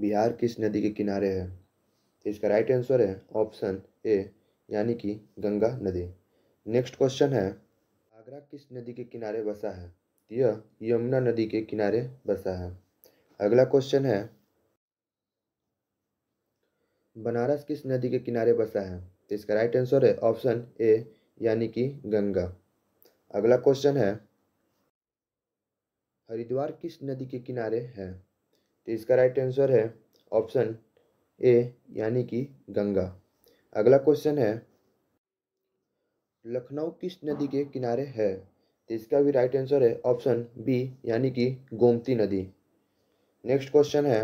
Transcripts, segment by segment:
बिहार किस नदी के किनारे है तो इसका राइट आंसर है ऑप्शन ए यानी कि गंगा नदी नेक्स्ट क्वेश्चन है आगरा किस नदी के किनारे बसा है यह यमुना नदी के किनारे बसा है अगला क्वेश्चन है बनारस किस नदी के किनारे बसा है तो इसका राइट आंसर है ऑप्शन ए यानी कि गंगा अगला क्वेश्चन है हरिद्वार किस नदी के किनारे है तो इसका राइट आंसर है ऑप्शन ए यानी कि गंगा अगला क्वेश्चन है लखनऊ किस नदी के किनारे है तो इसका भी राइट आंसर है ऑप्शन बी यानी कि गोमती नदी नेक्स्ट क्वेश्चन है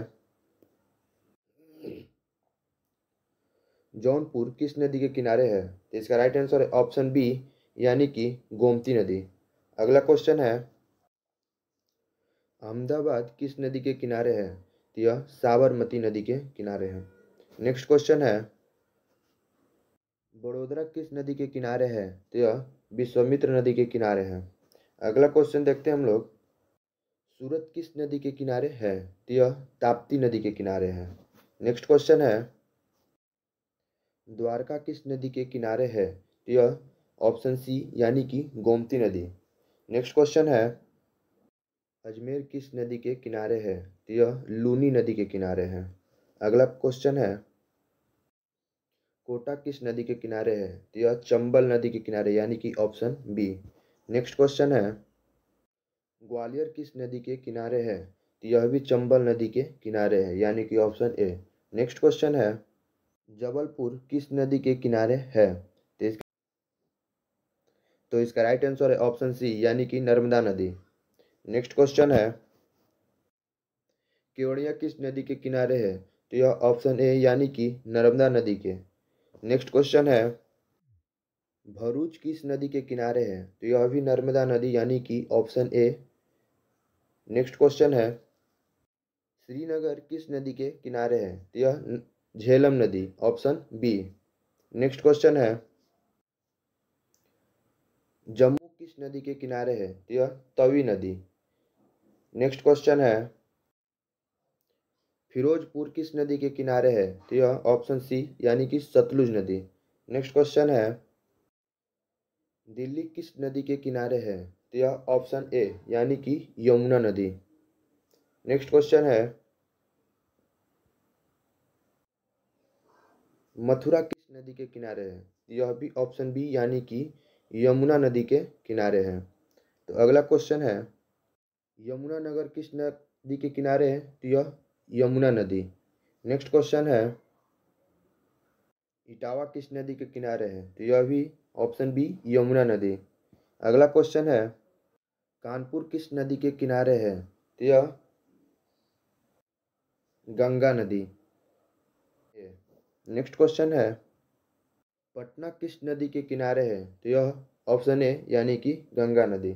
जौनपुर किस नदी के किनारे है तो इसका राइट आंसर है ऑप्शन बी यानी कि गोमती नदी अगला क्वेश्चन है अहमदाबाद किस नदी के किनारे है तो यह साबरमती नदी के किनारे है नेक्स्ट क्वेश्चन है बड़ोदरा किस नदी के किनारे है तो यह विश्वमित्र नदी के किनारे है अगला क्वेश्चन देखते हैं हम लोग सूरत किस नदी के किनारे है तो यह ताप्ती नदी के किनारे है नेक्स्ट क्वेश्चन है द्वारका किस नदी के किनारे है तो यह ऑप्शन सी यानी कि गोमती नदी नेक्स्ट क्वेश्चन है अजमेर किस नदी के किनारे है तो यह लूनी नदी के किनारे है अगला क्वेश्चन है कोटा किस नदी के किनारे है तो यह चंबल नदी के किनारे यानी कि ऑप्शन बी नेक्स्ट क्वेश्चन है ग्वालियर किस नदी के किनारे है तो यह भी चंबल नदी के किनारे है यानी कि ऑप्शन ए नेक्स्ट क्वेश्चन है जबलपुर किस नदी के किनारे है तो इसका राइट तो आंसर है ऑप्शन सी यानी कि नर्मदा नदी नेक्स्ट क्वेश्चन है केवड़िया किस नदी के किनारे है तो यह ऑप्शन ए यानी कि नर्मदा नदी के नेक्स्ट क्वेश्चन है भरूच किस नदी के किनारे है तो यह भी नर्मदा नदी यानी कि ऑप्शन ए नेक्स्ट क्वेश्चन है श्रीनगर किस नदी के किनारे है तो यह झेलम नदी ऑप्शन बी नेक्स्ट क्वेश्चन है जम्मू किस नदी के किनारे है तो यह तवी नदी नेक्स्ट क्वेश्चन है फिरोजपुर किस नदी के किनारे है तो यह ऑप्शन सी यानी कि सतलुज नदी नेक्स्ट क्वेश्चन है दिल्ली किस नदी के किनारे है तो यह ऑप्शन ए यानी कि यमुना नदी नेक्स्ट क्वेश्चन है मथुरा किस नदी के किनारे है तो यह भी ऑप्शन बी यानी कि यमुना नदी के किनारे है तो अगला क्वेश्चन है यमुना नगर किस नदी के किनारे है तो यह यमुना नदी नेक्स्ट क्वेश्चन है इटावा किस नदी के किनारे है तो यह भी ऑप्शन बी यमुना नदी अगला क्वेश्चन है कानपुर किस नदी के किनारे है तो यह गंगा नदी नेक्स्ट क्वेश्चन है पटना किस नदी के किनारे है तो यह ऑप्शन ए यानी कि गंगा नदी